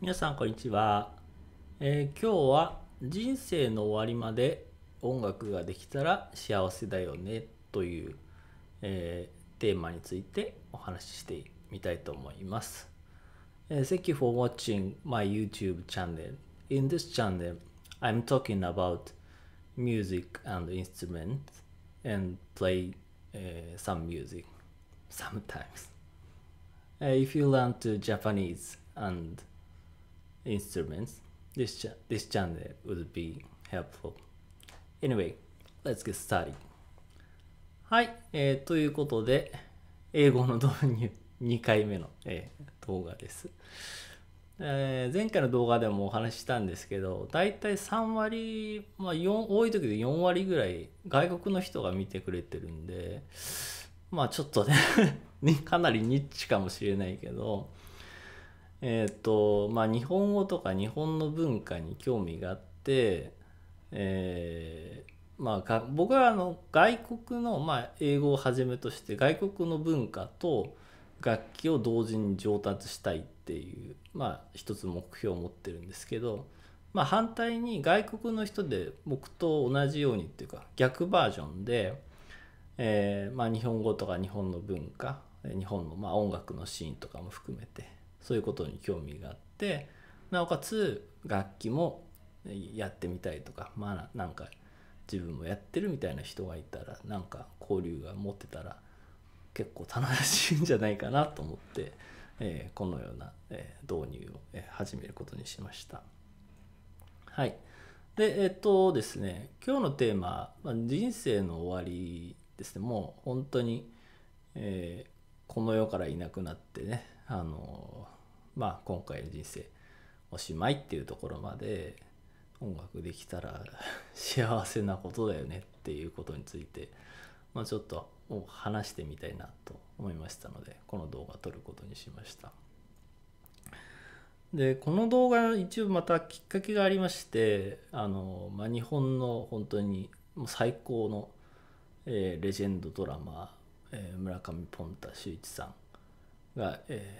皆さんこんにちは、えー、今日は人生の終わりまで音楽ができたら幸せだよねという、えー、テーマについてお話ししてみたいと思います、えー、Thank you for watching my YouTube channel In this channel I'm talking about music and instruments and play uh, some music sometimes. Uh, if you learn to Japanese and instruments, this, ch this channel would be helpful. Anyway, let's get started. はい、えー、ということで、英語の導入2回目の、えー、動画です。えー、前回の動画でもお話ししたんですけど大体3割、まあ、多い時で4割ぐらい外国の人が見てくれてるんでまあちょっとね かなりニッチかもしれないけどえっ、ー、とまあ日本語とか日本の文化に興味があって、えー、まあ、僕はあの外国の、まあ、英語をはじめとして外国の文化と楽器を同時に上達したいっっていう、まあ、一つ目標を持ってるんですけど、まあ、反対に外国の人で僕と同じようにっていうか逆バージョンで、えー、まあ、日本語とか日本の文化日本のま音楽のシーンとかも含めてそういうことに興味があってなおかつ楽器もやってみたいとかまあなんか自分もやってるみたいな人がいたらなんか交流が持ってたら結構楽しいんじゃないかなと思って。えー、このような、えー、導入を、え始めることにしました。はい。で、えっとですね、今日のテーマ、まあ、人生の終わりですね、もう本当に、えー、この世からいなくなってね、あのまあ、今回の人生おしまいっていうところまで音楽できたら幸せなことだよねっていうことについて、まあ、ちょっとを話してみたいなと思いましたのでこの動画を撮ることにしましたでこの動画一部またきっかけがありましてあの、まあ、日本の本当に最高の、えー、レジェンドドラマ、えー、村上ポンタ秀一さんが、え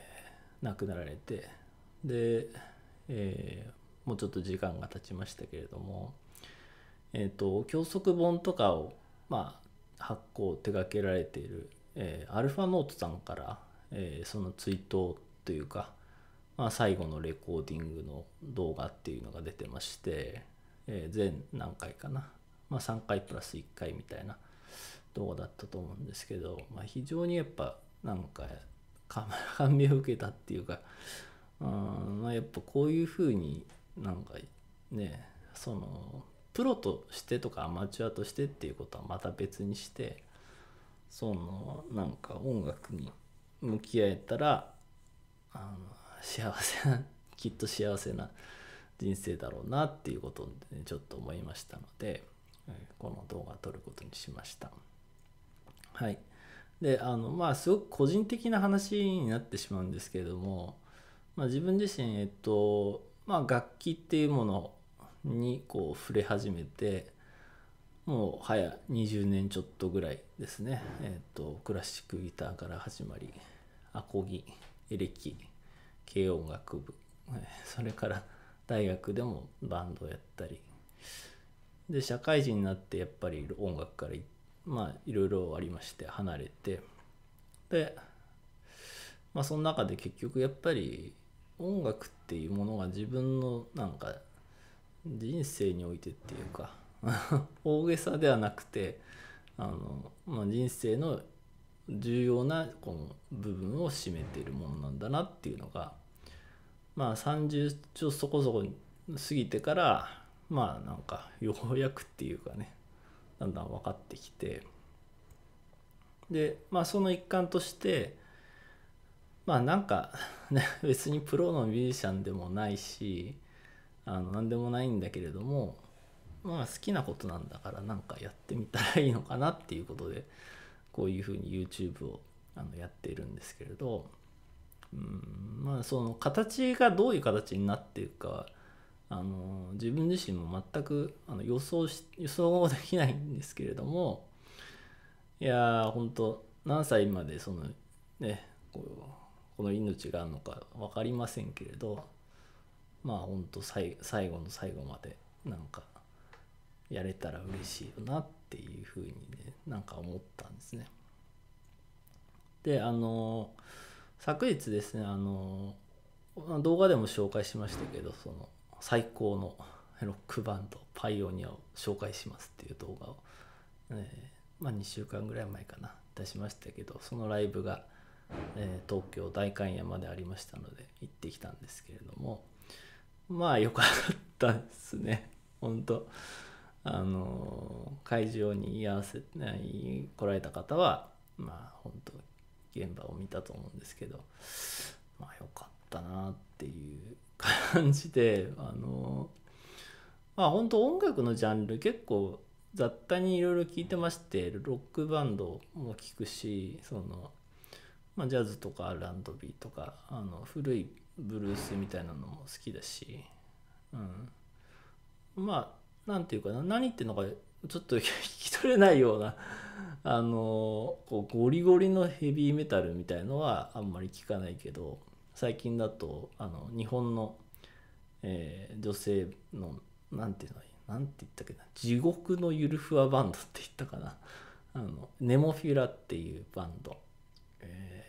ー、亡くなられてで、えー、もうちょっと時間が経ちましたけれどもえっ、と教則本とかをまあ発行を手掛けられている、えー、アルファノートさんから、えー、その追悼というか、まあ、最後のレコーディングの動画っていうのが出てまして、えー、全何回かな、まあ、3回プラス1回みたいな動画だったと思うんですけど、まあ、非常にやっぱなんか感銘を受けたっていうかうん、まあ、やっぱこういうふうになんかねそのプロとしてとかアマチュアとしてっていうことはまた別にしてそのなんか音楽に向き合えたらあの幸せなきっと幸せな人生だろうなっていうことで、ね、ちょっと思いましたのでこの動画撮ることにしました。はい、であのまあすごく個人的な話になってしまうんですけれども、まあ、自分自身、えっとまあ、楽器っていうものにこう触れ始めてもう早20年ちょっとぐらいですね、えーと、とクラシックギターから始まりアコギエレキ軽音楽部 それから大学でもバンドやったりで社会人になってやっぱり音楽からまあいろいろありまして離れてでまあその中で結局やっぱり音楽っていうものが自分のなんか人生においてっていうか 大げさではなくてあの、まあ、人生の重要なこの部分を占めているものなんだなっていうのがまあ30ちょそこそこ過ぎてからまあなんかようやくっていうかねだんだん分かってきてでまあその一環としてまあなんか別にプロのミュージシャンでもないしあの何でもないんだけれどもまあ好きなことなんだからなんかやってみたらいいのかなっていうことでこういうふうに YouTube をあのやっているんですけれどうんまあその形がどういう形になっていくかあの自分自身も全くあの予想し予想できないんですけれどもいやー本当何歳までそのねこの命があるのか分かりませんけれどまあほんと最後の最後までなんかやれたら嬉しいよなっていうふうにねなんか思ったんですね。であの昨日ですねあの動画でも紹介しましたけどその最高のロックバンドパイオニアを紹介しますっていう動画を、えー、まあ、2週間ぐらい前かな出しましたけどそのライブが、えー、東京代官山でありましたので行ってきたんですけれどもまあ良かったですね本当あの会場に居合わせない来られた方はまあ本当現場を見たと思うんですけどまあ良かったなっていう感じであのまあ本当音楽のジャンル結構雑多にいろいろ聞いてましてロックバンドも聞くしその、まあ、ジャズとかランドビーとかあの古いブルースみたいなのも好きだし、うん、まあ何て言うかな何言ってんのかちょっと聞き取れないようなあのこうゴリゴリのヘビーメタルみたいのはあんまり聞かないけど最近だとあの日本の、えー、女性の何て言うの何て言ったっけな地獄のゆるふわバンドって言ったかなあのネモフィラっていうバンド、えー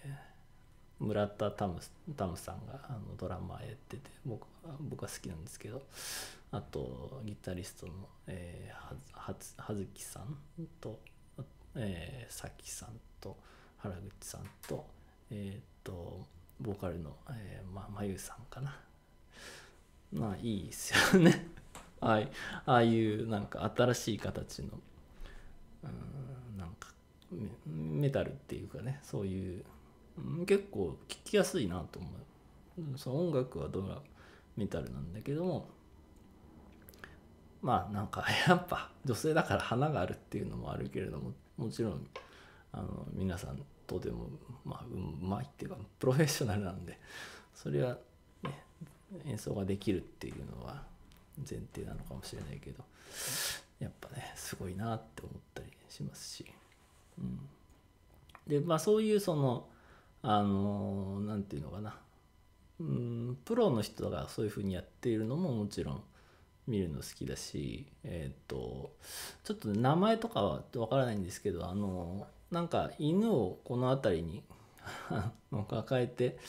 村田タムタムさんがあのドラマやってて僕僕は好きなんですけどあとギタリストの、えー、はずはずきさんと、えー、さきさんと原口さんと,、えーと、ボーカルの、えー、ままゆさんかなまあいいですよね ああああいうなんか新しい形のうんなんかメメタルっていうかねそういう結構聞きやすいなと思うその音楽はドラメタルなんだけどもまあなんか やっぱ女性だから花があるっていうのもあるけれどももちろんあの皆さんとでもまあうまいっていうかプロフェッショナルなんでそれはね演奏ができるっていうのは前提なのかもしれないけどやっぱねすごいなって思ったりしますし、うん、でまあそういうそのあの何て言うのかなうんプロの人がそういうふうにやっているのももちろん見るの好きだし、えっ、ー、とちょっと名前とかはわからないんですけどあのなんか犬をこの辺りに 抱えて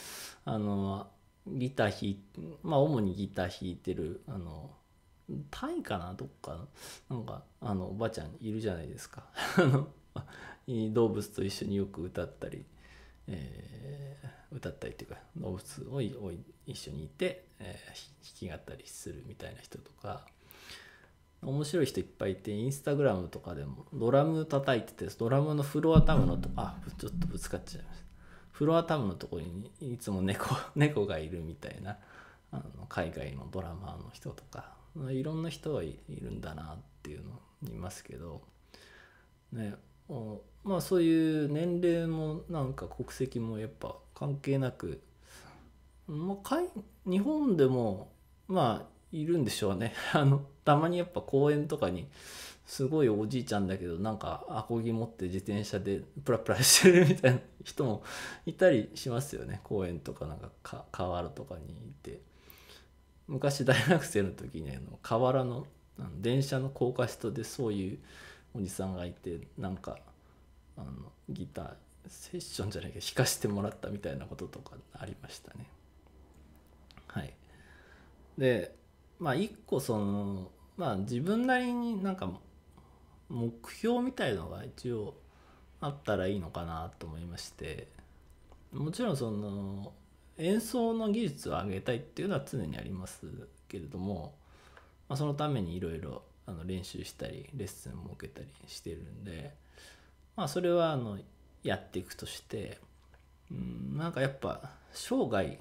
あのギター弾まあ主にギター弾いてるあのタイかなどっかなんかあのおばちゃんいるじゃないですか 動物と一緒によく歌ったりえー、歌ったりというか動物を一緒にいて、えー、弾き語りするみたいな人とか面白い人いっぱいいてインスタグラムとかでもドラム叩いててドラムのフロアタムのとあちょっとぶつかっちゃいましたフロアタムのとこにいつも猫 猫がいるみたいなあの海外のドラマーの人とかいろんな人がいるんだなっていうのいますけど、ね、まあそういう年齢もなんか国籍もやっぱ関係なく、まあ、かい日本でもまあいるんでしょうね あのたまにやっぱ公園とかにすごいおじいちゃんだけどなんかアコギ持って自転車でプラプラしてるみたいな人もいたりしますよね公園とかなんか河原とかにいて昔大学生の時にあの河原の電車の高架下でそういうおじさんがいてなんかあのギターセッションじゃないけど弾かしてもらったみたいなこととかありましたね。はい、でまあ一個そのまあ自分なりになんか目標みたいのが一応あったらいいのかなと思いましてもちろんその演奏の技術を上げたいっていうのは常にありますけれども、まあ、そのためにいろいろあの練習したりレッスンも受けたりしてるんで、まあ、それはあのやっていくとして、うん、なんかやっぱ生涯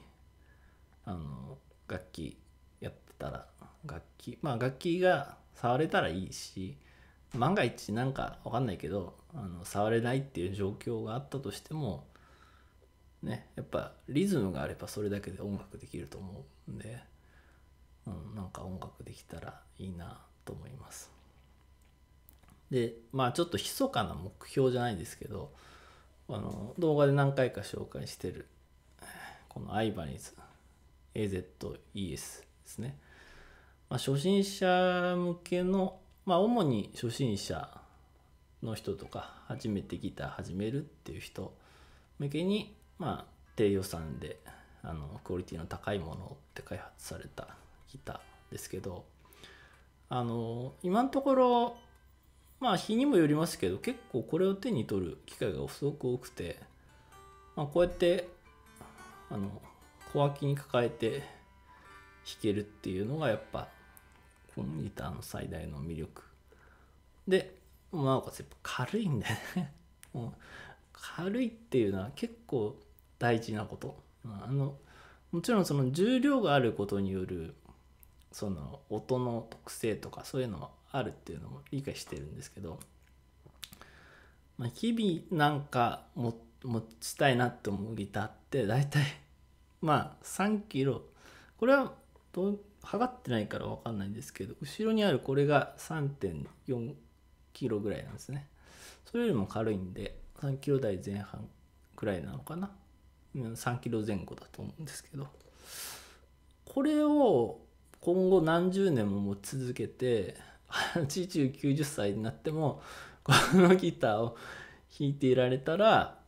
あの楽器やってたら楽器まあ楽器が触れたらいいし万が一なんか分かんないけどあの触れないっていう状況があったとしてもねやっぱリズムがあればそれだけで音楽できると思うんで、うん、なんか音楽できたらいいなと思います。でまあちょっと密かな目標じゃないですけどあの動画で何回か紹介してるこのアイバニーズ AZES ですね、まあ、初心者向けのまあ主に初心者の人とか初めてギター始めるっていう人向けにまあ低予算であのクオリティの高いものって開発されたギターですけどあの今のところまあ日にもよりますけど結構これを手に取る機会がすごく多くて、まあ、こうやってあの小脇に抱えて弾けるっていうのがやっぱこのギターの最大の魅力でなおかつやっぱ軽いんだよね 軽いっていうのは結構大事なことあのもちろんその重量があることによるその音の特性とかそういうのはあるっていうのも理解してるんですけど、まあ、日々なんか持ちたいなって思うギターって大体まあ3キロこれはどう測ってないから分かんないんですけど後ろにあるこれが3.4キロぐらいなんですねそれよりも軽いんで3キロ台前半くらいなのかな3キロ前後だと思うんですけどこれを今後何十年も持ち続けて8090 歳になってもこのギターを弾いていられたら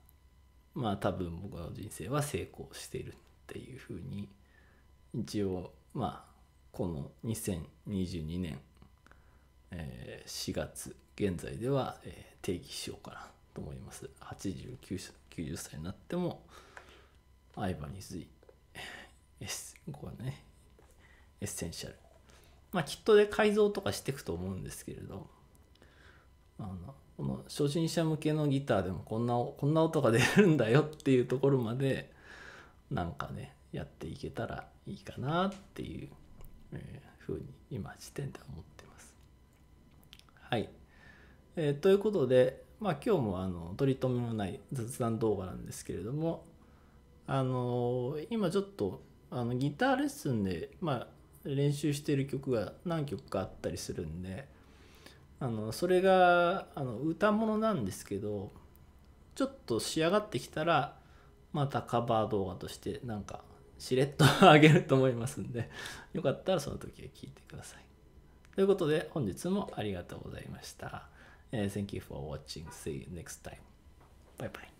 まあ多分僕の人生は成功しているっていうふうに一応まあこの2022年、え4月現在では、え定義しようかなと思います8090歳になってもアイバニズイ S はねエッセンシャル。まあ、きっとで改造とかしていくと思うんですけれど、あのこの初心者向けのギターでもこんな、こんな音が出るんだよっていうところまで、なんかね、やっていけたらいいかなっていう、えー、ふうに今時点では思ってます。はい。えー、ということで、まあ、今日もあの取り留めのない雑談動画なんですけれども、あのー、今ちょっとあのギターレッスンで、まあ、練習してる曲が何曲かあったりするんであのそれがあの歌物なんですけどちょっと仕上がってきたらまたカバー動画としてなんかしれっとあげると思いますんでよかったらその時は聴いてください。ということで本日もありがとうございました。thank you for watching. See you next time. Bye bye.